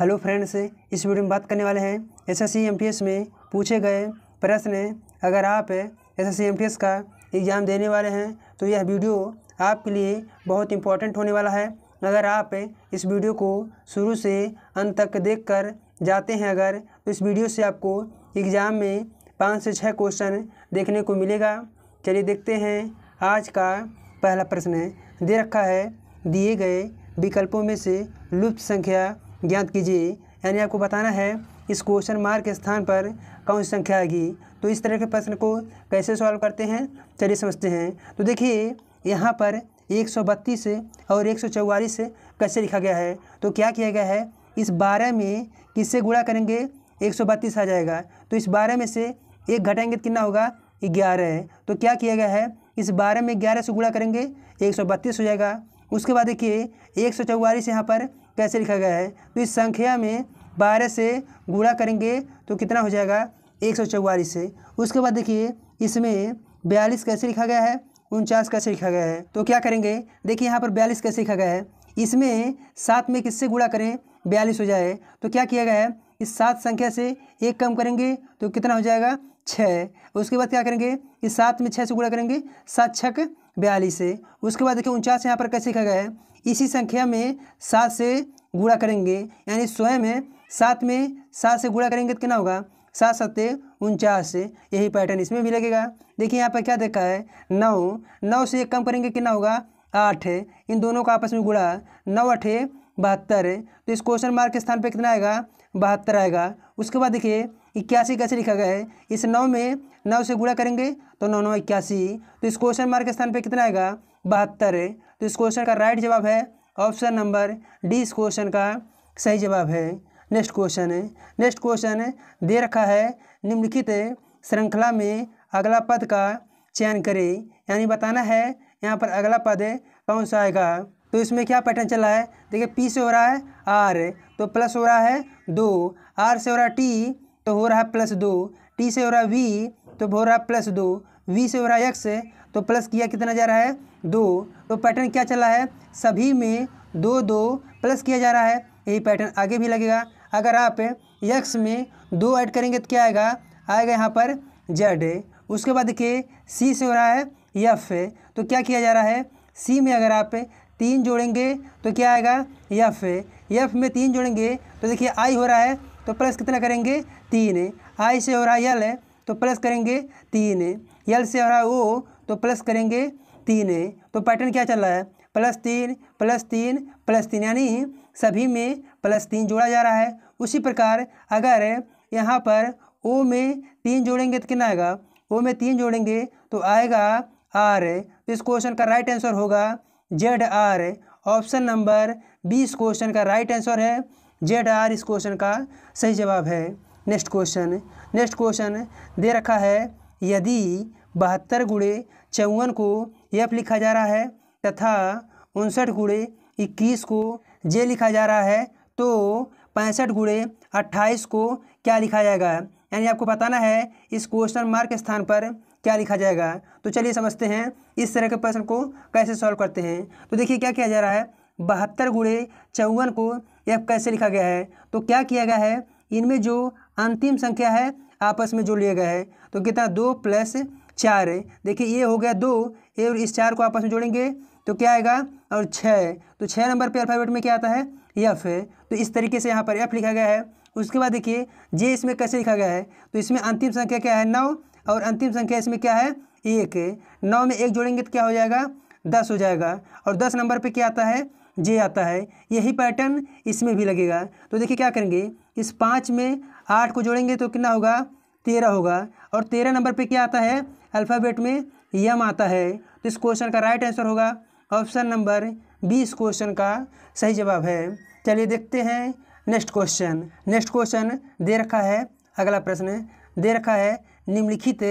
hello friends इस video में बात करने वाले हैं एसएससी एमपीएस में पूछे गए प्रश्न अगर आप एसएससी एमपीएस का एग्ज़ाम देने वाले हैं तो यह वीडियो आपके लिए बहुत इम्पोर्टेंट होने वाला है अगर आप इस वीडियो को शुरू से अंत तक देख कर जाते हैं अगर तो इस वीडियो से आपको एग्ज़ाम में पाँच से छः क्वेश्चन देखने को मिलेगा चलिए देखते हैं आज का पहला प्रश्न दे रखा है दिए गए विकल्पों में से लुप्त संख्या ज्ञात कीजिए यानी आपको बताना है इस क्वेश्चन मार्क के स्थान पर कौन सी संख्या आएगी तो इस तरह के प्रश्न को कैसे सॉल्व करते हैं चलिए समझते हैं तो देखिए यहाँ पर एक सौ बत्तीस और एक सौ चौवालीस कैसे लिखा गया है तो क्या किया गया है इस बारह में किससे गुणा करेंगे एक सौ बत्तीस आ जाएगा तो इस बारह में से एक घटाएंगे तो कितना होगा ग्यारह तो क्या किया गया है इस बारह में ग्यारह से गुणा करेंगे एक सौ बत्तीस हो जाएगा उसके बाद देखिए एक सौ चौवालीस यहाँ पर कैसे लिखा गया है तो इस संख्या में बारह से गुणा करेंगे तो कितना हो जाएगा एक सौ चौवालीस से उसके बाद देखिए इसमें बयालीस कैसे लिखा गया है उनचास कैसे लिखा गया है तो क्या करेंगे देखिए यहाँ पर बयालीस कैसे लिखा गया है इसमें सात में किससे गुणा करें बयालीस हो जाए तो क्या किया गया है इस सात संख्या से एक कम करेंगे तो कितना हो जाएगा छः उसके बाद क्या करेंगे इस सात में छः से गुणा करेंगे सात छक बयालीस है उसके बाद देखिए उनचास यहाँ पर कैसे लिखा गया है इसी संख्या में सात से गुणा करेंगे यानी स्वयं में सात में सात से गुणा करेंगे तो कितना होगा सात सत्य उनचास यही पैटर्न इसमें भी लगेगा देखिए यहाँ पर क्या देखा है नौ नौ से एक कम करेंगे कितना होगा आठ इन दोनों का आपस में गुणा नौ अठे बहत्तर तो इस क्वेश्चन मार्क के स्थान पर कितना आएगा बहत्तर आएगा उसके बाद देखिए इक्यासी कैसे लिखा गया है इस नौ में नौ से गुणा करेंगे तो नौ नौ इक्यासी तो इस क्वेश्चन मार्क के स्थान पर कितना आएगा बहत्तर तो इस क्वेश्चन का राइट जवाब है ऑप्शन नंबर डी इस क्वेश्चन का सही जवाब है नेक्स्ट क्वेश्चन है नेक्स्ट क्वेश्चन दे रखा है निम्नलिखित श्रृंखला में अगला पद का चयन करें यानी बताना है यहाँ पर अगला पद कौन सा आएगा तो इसमें क्या पैटर्न चला है देखिए पी से हो रहा है आर तो प्लस हो रहा है दो आर से हो रहा है टी तो हो रहा है प्लस दो टी से हो रहा है वी तो हो रहा है प्लस दो वी से हो रहा है एक्स तो प्लस किया कितना जा रहा है दो तो पैटर्न क्या चला है सभी में दो दो प्लस किया जा रहा है यही पैटर्न आगे भी लगेगा अगर आप यक्स में दो ऐड करेंगे तो क्या आएगा आएगा यहाँ पर जेड उसके बाद के सी से हो रहा है यफ तो क्या किया जा रहा है सी में अगर आप तीन जोड़ेंगे तो क्या आएगा यफ यफ में तीन जोड़ेंगे तो देखिए आई हो रहा है तो प्लस कितना करेंगे तीन आई से हो रहा है यल तो प्लस करेंगे तीन यल से हो रहा है ओ तो प्लस करेंगे तीन है तो पैटर्न क्या चल रहा है प्लस तीन प्लस तीन प्लस तीन यानी सभी में प्लस तीन जोड़ा जा रहा है उसी प्रकार अगर यहाँ पर ओ में तीन जोड़ेंगे तो कितना आएगा ओ में तीन जोड़ेंगे तो आएगा आर तो इस क्वेश्चन का राइट आंसर होगा Z R option number B इस क्वेश्चन का राइट आंसर है जेड आर इस क्वेश्चन का सही जवाब है नेक्स्ट क्वेश्चन नेक्स्ट क्वेश्चन दे रखा है यदि बहत्तर गुड़े चौवन को एफ लिखा जा रहा है तथा उनसठ गुड़े इक्कीस को जे लिखा जा रहा है तो पैंसठ गुड़े अट्ठाईस को क्या लिखा जाएगा यानी आपको बताना है इस क्वेश्चन मार्क स्थान पर क्या लिखा जाएगा तो चलिए समझते हैं इस तरह के प्रश्न को कैसे सॉल्व करते हैं तो देखिए क्या किया जा रहा है बहत्तर गुड़े चौवन को एफ कैसे लिखा गया है तो क्या किया गया है इनमें जो अंतिम संख्या है आपस में जो लिया गया है तो कितना दो प्लस चार देखिए ये हो गया दो ये और इस चार को आपस में जोड़ेंगे तो क्या आएगा और छः तो छः नंबर पे अल्फ़ाबेट में क्या आता है यफ है तो इस तरीके से यहाँ पर यफ लिखा गया है उसके बाद देखिए जे इसमें कैसे लिखा गया है तो इसमें अंतिम संख्या क्या है नौ और अंतिम संख्या इसमें क्या है एक नौ में एक जोड़ेंगे तो क्या हो जाएगा दस हो जाएगा और दस नंबर पर क्या आता है जे आता है यही पैटर्न इसमें भी लगेगा तो देखिए क्या करेंगे इस पाँच में आठ को जोड़ेंगे तो कितना होगा तेरह होगा और तेरह नंबर पे क्या आता है अल्फ़ाबेट में यम आता है तो इस क्वेश्चन का राइट आंसर होगा ऑप्शन नंबर बी इस क्वेश्चन का सही जवाब है चलिए देखते हैं नेक्स्ट क्वेश्चन नेक्स्ट क्वेश्चन दे रखा है अगला प्रश्न दे रखा है निम्नलिखित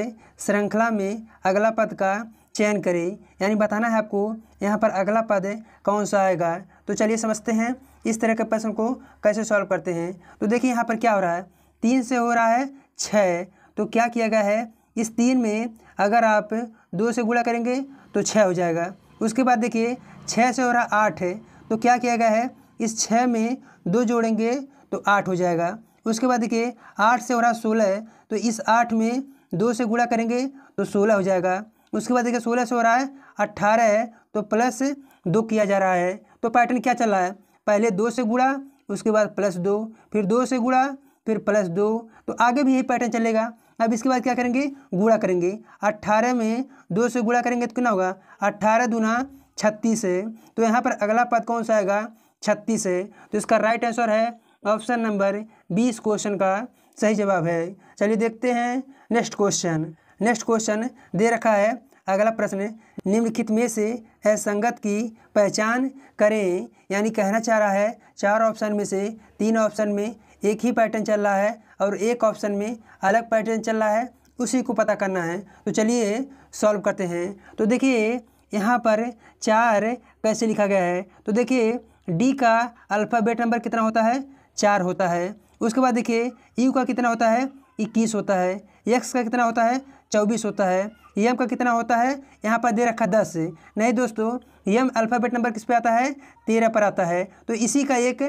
श्रृंखला में अगला पद का चयन करें यानी बताना है आपको यहाँ पर अगला पद कौन सा आएगा तो चलिए समझते हैं इस तरह के प्रश्न को कैसे सॉल्व करते हैं तो देखिए यहाँ पर क्या हो रहा है तीन से हो रहा है छः तो क्या किया गया है इस तीन में अगर आप दो से गुणा करेंगे तो छः हो जाएगा उसके बाद देखिए छः से हो रहा आठ है तो क्या किया गया है इस छः में दो जोड़ेंगे तो आठ हो जाएगा उसके बाद देखिए आठ से हो रहा सोलह है तो इस आठ में दो से गुणा करेंगे तो सोलह हो जाएगा उसके बाद देखिए सोलह से हो रहा है अट्ठारह है तो प्लस दो किया जा रहा है तो पैटर्न क्या चल रहा है पहले दो से गुणा उसके बाद प्लस दो फिर दो से गुणा फिर प्लस दो तो आगे भी यही पैटर्न चलेगा अब इसके बाद क्या करेंगे गुड़ा करेंगे अट्ठारह में दो से गुड़ा करेंगे तो कितना होगा अट्ठारह दूना छत्तीस है तो यहाँ पर अगला पद कौन सा आएगा छत्तीस है तो इसका राइट आंसर है ऑप्शन नंबर बीस क्वेश्चन का सही जवाब है चलिए देखते हैं नेक्स्ट क्वेश्चन नेक्स्ट क्वेश्चन दे रखा है अगला प्रश्न निम्नलिखित में से असंगत की पहचान करें यानी कहना चाह रहा है चार ऑप्शन में से तीन ऑप्शन में एक ही पैटर्न चल रहा है और एक ऑप्शन में अलग पैटर्न चल रहा है उसी को पता करना है तो चलिए सॉल्व करते हैं तो देखिए यहाँ पर चार कैसे लिखा गया है तो देखिए डी का अल्फ़ाबेट नंबर कितना होता है चार होता है उसके बाद देखिए यू का कितना होता है इक्कीस होता है एक्स का कितना होता है चौबीस होता है यम का कितना होता है यहाँ पर दे रखा दस नहीं दोस्तों यम अल्फ़ाबेट नंबर किस पे आता है तेरह पर आता है तो इसी का एक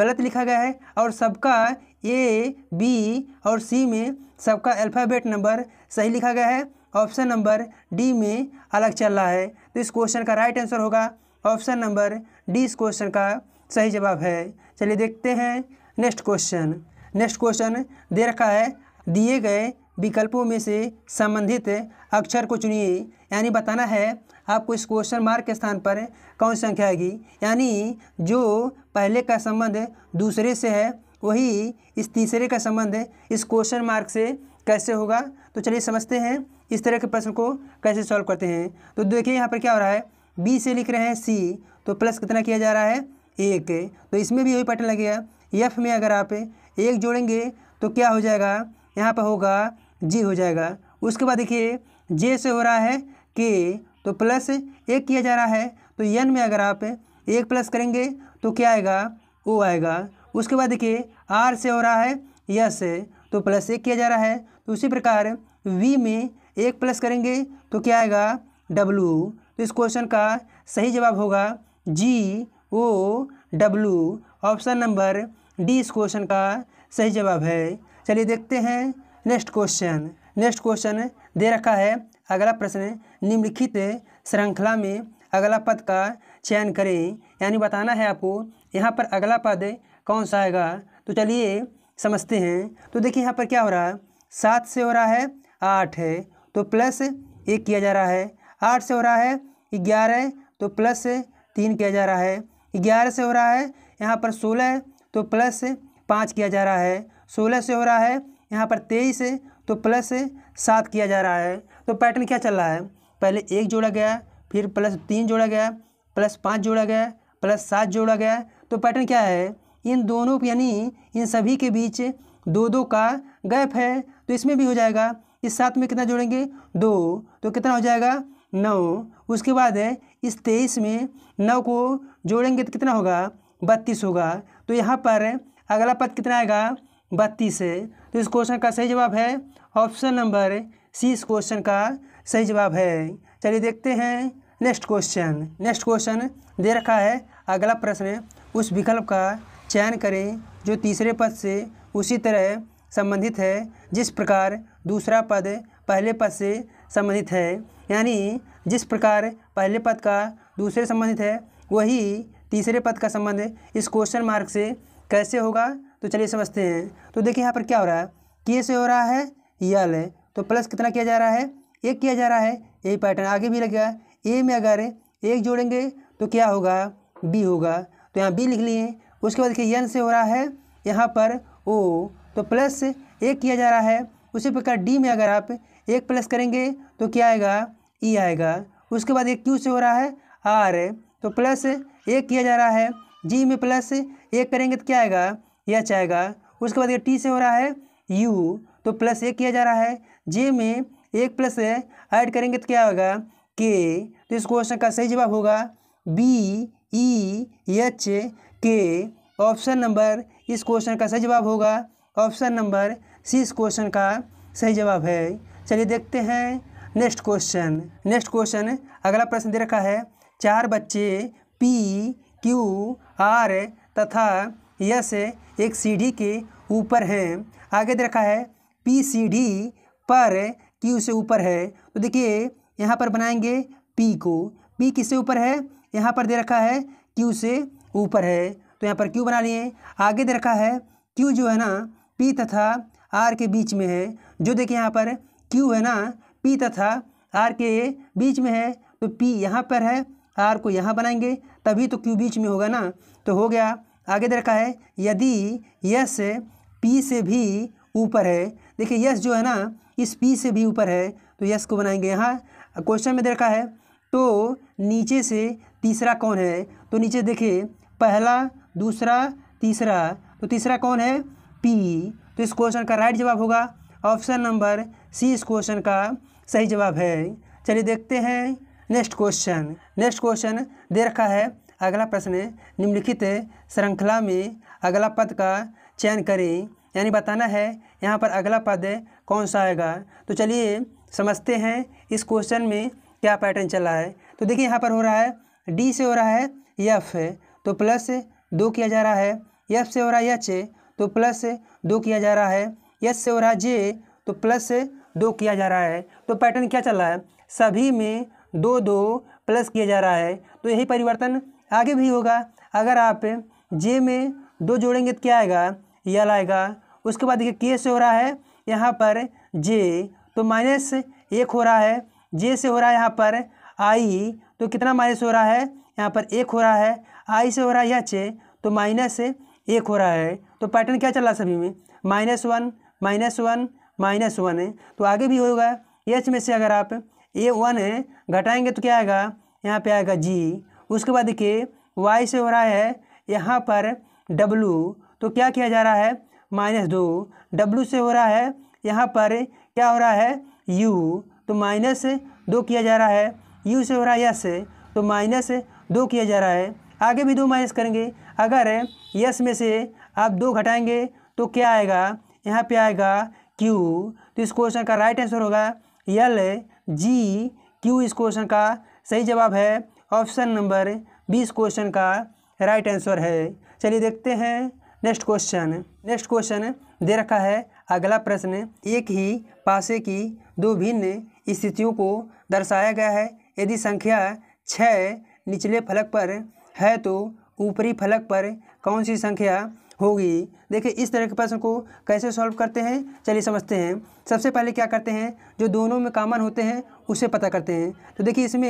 गलत लिखा गया है और सबका ए बी और सी में सबका अल्फ़ाबेट नंबर सही लिखा गया है ऑप्शन नंबर डी में अलग चल रहा है तो इस क्वेश्चन का राइट आंसर होगा ऑप्शन नंबर डी इस क्वेश्चन का सही जवाब है चलिए देखते हैं नेक्स्ट क्वेश्चन नेक्स्ट क्वेश्चन दे रखा है दिए गए विकल्पों में से संबंधित अक्षर को चुनिए यानी बताना है आपको इस क्वेश्चन मार्क के स्थान पर कौन संख्या आएगी यानी जो पहले का संबंध दूसरे से है वही इस तीसरे का संबंध इस क्वेश्चन मार्क से कैसे होगा तो चलिए समझते हैं इस तरह के प्रश्न को कैसे सॉल्व करते हैं तो देखिए यहाँ पर क्या हो रहा है बी से लिख रहे हैं सी तो प्लस कितना किया जा रहा है एक तो इसमें भी वही पैटर्न लगेगा एफ में अगर आप एक जोड़ेंगे तो क्या हो जाएगा यहाँ पर होगा जी हो जाएगा उसके बाद देखिए जे से हो रहा है के तो प्लस एक किया जा रहा है तो यन में अगर आप एक प्लस करेंगे तो क्या आएगा ओ आएगा उसके बाद देखिए आर से हो रहा है यस तो प्लस एक किया जा रहा है तो उसी प्रकार वी में एक प्लस करेंगे तो क्या आएगा डब्लू तो इस क्वेश्चन का सही जवाब होगा G O W option number D इस क्वेश्चन का सही जवाब है चलिए देखते हैं नेक्स्ट क्वेश्चन नेक्स्ट क्वेश्चन दे रखा है अगला प्रश्न निम्नलिखित श्रृंखला में अगला पद का चयन करें यानी बताना है आपको यहाँ पर अगला पद कौन सा आएगा तो चलिए समझते हैं तो देखिए यहाँ पर क्या हो रहा है सात से हो रहा है आठ है तो प्लस एक किया जा रहा है आठ से हो रहा है ग्यारह तो प्लस तीन किया जा रहा है ग्यारह से हो रहा है यहाँ पर सोलह तो प्लस पाँच किया जा रहा है सोलह से हो रहा है यहाँ पर तेईस है तो प्लस सात किया जा रहा है तो पैटर्न क्या चल रहा है पहले एक जोड़ा गया फिर प्लस तीन जोड़ा गया प्लस पाँच जोड़ा गया प्लस सात जोड़ा गया तो पैटर्न क्या है इन दोनों यानी इन सभी के बीच दो दो का गैप है तो इसमें भी हो जाएगा इस सात में कितना जोड़ेंगे दो तो कितना हो जाएगा नौ उसके बाद है इस तेईस में नौ को जोड़ेंगे तो कितना होगा बत्तीस होगा तो यहाँ पर अगला पद कितना आएगा बत्तीस है तो इस क्वेश्चन का सही जवाब है ऑप्शन नंबर सी इस क्वेश्चन का सही जवाब है चलिए देखते हैं नेक्स्ट क्वेश्चन नेक्स्ट क्वेश्चन दे रखा है अगला प्रश्न उस विकल्प का चयन करें जो तीसरे पद से उसी तरह संबंधित है जिस प्रकार दूसरा पद पहले पद से संबंधित है यानी जिस प्रकार पहले पद का दूसरे संबंधित है वही तीसरे पद का संबंध इस क्वेश्चन मार्क से कैसे होगा तो चलिए समझते हैं तो देखिए यहाँ पर क्या हो रहा है के से हो रहा है यल तो प्लस कितना किया जा रहा है एक किया जा रहा है यही पैटर्न आगे भी लगेगा ए में अगर एक जोड़ेंगे तो क्या होगा बी होगा तो यहाँ बी लिख लिए उसके बाद देखिए यन से हो रहा है यहाँ पर ओ तो प्लस एक किया जा रहा है उसी प्रकार डी में अगर आप एक प्लस करेंगे तो क्या आएगा ई e आएगा उसके बाद एक क्यू से हो रहा है आर तो प्लस एक किया जा रहा है जी में प्लस एक करेंगे तो क्या आएगा यह चाहेगा उसके बाद ये टी से हो रहा है यू तो प्लस ए किया जा रहा है जे में एक प्लस है ऐड करेंगे तो क्या होगा के तो इस क्वेश्चन का सही जवाब होगा B E H K option number इस क्वेश्चन का सही जवाब होगा ऑप्शन नंबर सी इस क्वेश्चन का सही जवाब है चलिए देखते हैं नेक्स्ट क्वेश्चन नेक्स्ट क्वेश्चन अगला प्रश्न दे रखा है चार बच्चे पी क्यू आर तथा यस एक सीढ़ी के ऊपर हैं आगे दे रखा है पी सीढ़ी पर क्यू से ऊपर है तो देखिए यहाँ पर बनाएंगे पी को पी किससे ऊपर है यहाँ पर दे रखा है क्यू से ऊपर है तो यहाँ पर क्यू बना लिए आगे दे रखा है क्यू जो है ना पी तथा आर के बीच में है जो देखिए यहाँ पर क्यू है ना पी तथा आर के बीच में है तो पी यहाँ पर है आर को यहाँ बनाएंगे तभी तो क्यू बीच में होगा ना तो हो गया आगे दे रखा है यदि यस पी से भी ऊपर है देखिए यस जो है ना इस पी से भी ऊपर है तो यस को बनाएंगे यहाँ क्वेश्चन में दे रखा है तो नीचे से तीसरा कौन है तो नीचे देखिए पहला दूसरा तीसरा तो तीसरा कौन है पी तो इस क्वेश्चन का राइट जवाब होगा ऑप्शन नंबर सी इस क्वेश्चन का सही जवाब है चलिए देखते हैं नेक्स्ट क्वेश्चन नेक्स्ट क्वेश्चन दे रखा है अगला प्रश्न निम्नलिखित श्रृंखला में अगला पद का चयन करें यानी बताना है यहाँ पर अगला पद कौन सा आएगा तो चलिए समझते हैं इस क्वेश्चन में क्या पैटर्न चला है तो देखिए यहाँ पर हो रहा है डी से हो रहा है एफ तो प्लस दो किया जा रहा है एफ से हो रहा है एच तो प्लस दो किया जा रहा है एच से हो रहा है जे तो प्लस दो किया जा रहा है तो पैटर्न क्या चल रहा है सभी में दो दो प्लस किया जा रहा है तो यही परिवर्तन आगे भी होगा अगर आप जे में दो जोड़ेंगे तो क्या आएगा यल e आएगा उसके बाद देखिए के से हो रहा है यहाँ पर जे तो माइनस एक हो रहा है जे से हो रहा है यहाँ पर आई तो कितना माइनस हो रहा है यहाँ पर एक हो रहा है आई से हो रहा है एच तो माइनस एक हो रहा है तो पैटर्न क्या चल रहा है सभी में minus one minus one minus one है तो आगे भी होगा एच में से अगर आप ए वन घटाएंगे तो क्या आएगा यहाँ पे आएगा जी उसके बाद देखिए वाई से हो रहा है यहाँ पर डब्लू तो क्या किया जा रहा है माइनस दो डब्लू से हो रहा है यहाँ पर क्या हो रहा है यू तो माइनस दो किया जा रहा है यू से हो रहा है यस तो माइनस दो किया जा रहा है आगे भी दो माइनस करेंगे अगर यस में से आप दो घटाएंगे तो क्या आएगा यहाँ पे आएगा क्यू तो इस क्वेश्चन का राइट आंसर होगा यल जी क्यू इस क्वेश्चन का सही जवाब है ऑप्शन नंबर बीस क्वेश्चन का राइट आंसर है चलिए देखते हैं नेक्स्ट क्वेश्चन नेक्स्ट क्वेश्चन दे रखा है अगला प्रश्न एक ही पासे की दो भिन्न स्थितियों को दर्शाया गया है यदि संख्या छः निचले फलक पर है तो ऊपरी फलक पर कौन सी संख्या होगी देखिए इस तरह के प्रश्न को कैसे सॉल्व करते हैं चलिए समझते हैं सबसे पहले क्या करते हैं जो दोनों में कामन होते हैं उसे पता करते हैं तो देखिए इसमें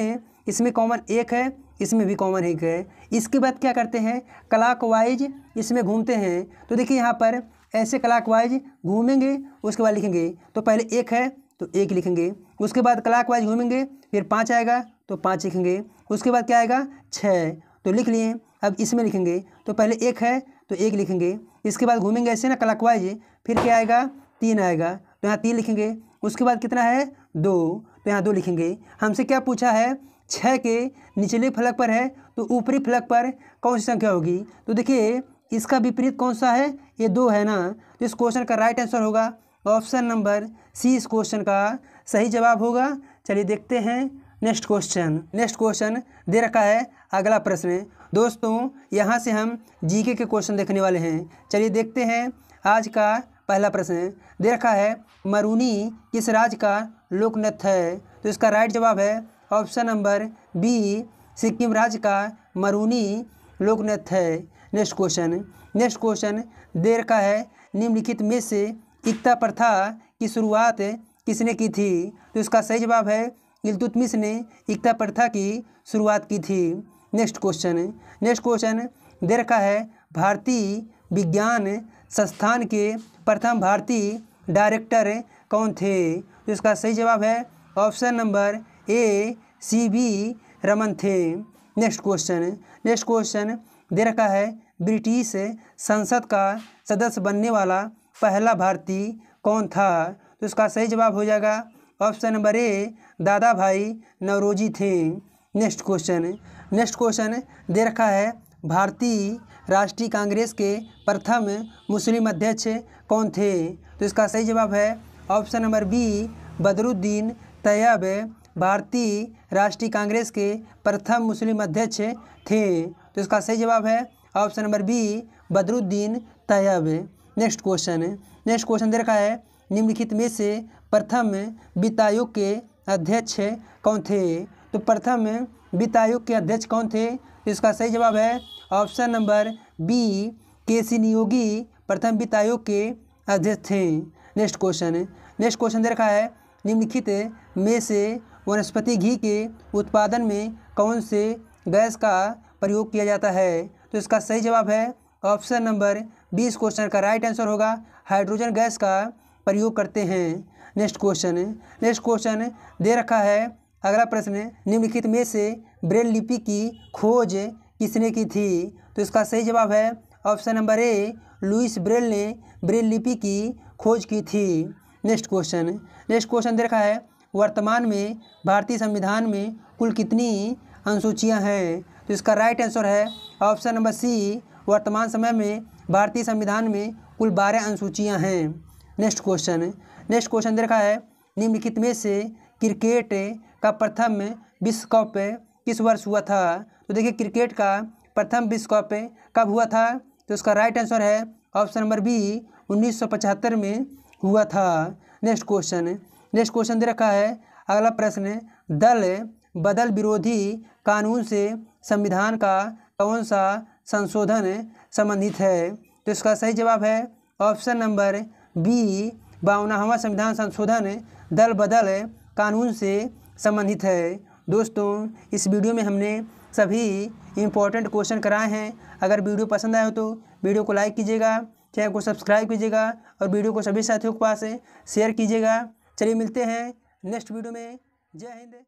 इसमें कॉमन एक है इसमें भी कॉमन एक है इसके बाद क्या करते हैं वाइज इसमें घूमते हैं तो देखिए यहाँ पर ऐसे वाइज़ घूमेंगे उसके बाद लिखेंगे तो पहले एक है तो एक लिखेंगे उसके बाद वाइज़ घूमेंगे फिर पाँच आएगा तो पाँच लिखेंगे उसके बाद क्या आएगा छः तो लिख लिए अब इसमें लिखेंगे तो पहले एक है तो एक लिखेंगे इसके बाद घूमेंगे ऐसे ना वाइज फिर क्या आएगा तीन आएगा तो यहाँ तीन लिखेंगे उसके बाद कितना है दो तो यहाँ दो लिखेंगे हमसे क्या पूछा है छः के निचले फलक पर है तो ऊपरी फलक पर कौन सी संख्या होगी तो देखिए इसका विपरीत कौन सा है ये दो है ना तो इस क्वेश्चन का राइट आंसर होगा ऑप्शन नंबर सी इस क्वेश्चन का सही जवाब होगा चलिए देखते हैं नेक्स्ट क्वेश्चन नेक्स्ट क्वेश्चन दे रखा है अगला प्रश्न दोस्तों यहाँ से हम जीके के क्वेश्चन देखने वाले हैं चलिए देखते हैं आज का पहला प्रश्न दे रखा है मरूनी किस राज्य का नृत्य है तो इसका राइट जवाब है ऑप्शन नंबर बी सिक्किम राज्य का मरूनी लोकनृत्य है नेक्स्ट क्वेश्चन नेक्स्ट क्वेश्चन देर का है निम्नलिखित में से इक्ता प्रथा की शुरुआत किसने की थी तो इसका सही जवाब है इलतुतमिस ने इक्ता प्रथा की शुरुआत की थी नेक्स्ट क्वेश्चन नेक्स्ट क्वेश्चन देर का है भारतीय विज्ञान संस्थान के प्रथम भारतीय डायरेक्टर कौन थे तो इसका सही जवाब है option number A C V Raman थे नेक्स्ट क्वेश्चन नेक्स्ट क्वेश्चन दे रखा है ब्रिटिश संसद का सदस्य बनने वाला पहला भारतीय कौन था तो इसका सही जवाब हो जाएगा ऑप्शन नंबर ए दादा भाई नवरोजी थे नेक्स्ट क्वेश्चन नेक्स्ट क्वेश्चन दे रखा है भारतीय राष्ट्रीय कांग्रेस के प्रथम मुस्लिम अध्यक्ष कौन थे तो इसका सही जवाब है option number B Badruddin Tyab Bharatiya Rashtriya Congress के प्रथम मुस्लिम अध्यक्ष थे तो इसका सही जवाब है option number B Badruddin Tyab next question next question दे रखा है निम्नलिखित में से प्रथम वित्त आयोग के अध्यक्ष कौन थे तो प्रथम वित्त आयोग के अध्यक्ष कौन थे तो इसका सही जवाब है ऑप्शन नंबर बी के सी नियोगी प्रथम वित्त आयोग के अध्यक्ष थे नेक्स्ट क्वेश्चन नेक्स्ट क्वेश्चन दे रखा है निम्नलिखित में से वनस्पति घी के उत्पादन में कौन से गैस का प्रयोग किया जाता है तो इसका सही जवाब है ऑप्शन नंबर बीस क्वेश्चन का राइट आंसर होगा हाइड्रोजन गैस का प्रयोग करते हैं नेक्स्ट क्वेश्चन नेक्स्ट क्वेश्चन दे रखा है अगला प्रश्न निम्नलिखित में से ब्रेल लिपि की खोज किसने की थी तो इसका सही जवाब है option number A Louis Braille ने ब्रेल लिपि की खोज की थी नेक्स्ट क्वेश्चन नेक्स्ट क्वेश्चन दे रखा है वर्तमान में भारतीय संविधान में कुल कितनी अनुसूचियाँ हैं तो इसका राइट आंसर है ऑप्शन नंबर सी वर्तमान समय में भारतीय संविधान में कुल बारह अनुसूचियाँ हैं नेक्स्ट क्वेश्चन नेक्स्ट क्वेश्चन देखा है निम्नलिखित में से क्रिकेट का प्रथम विश्व कप किस वर्ष हुआ था तो देखिए क्रिकेट का प्रथम विश्व कप कब हुआ था तो इसका राइट आंसर है ऑप्शन नंबर बी 1975 में हुआ था नेक्स्ट क्वेश्चन नेक्स्ट क्वेश्चन दे रखा है अगला प्रश्न दल बदल विरोधी कानून से संविधान का कौन सा संशोधन संबंधित है तो इसका सही जवाब है ऑप्शन नंबर बी बावनावा संविधान संशोधन दल बदल कानून से संबंधित है दोस्तों इस वीडियो में हमने सभी इम्पोर्टेंट क्वेश्चन कराए हैं अगर वीडियो पसंद आए हो तो वीडियो को लाइक कीजिएगा चैनल को सब्सक्राइब कीजिएगा और वीडियो को सभी साथियों के पास शेयर कीजिएगा चलिए मिलते हैं नेक्स्ट वीडियो में जय हिंद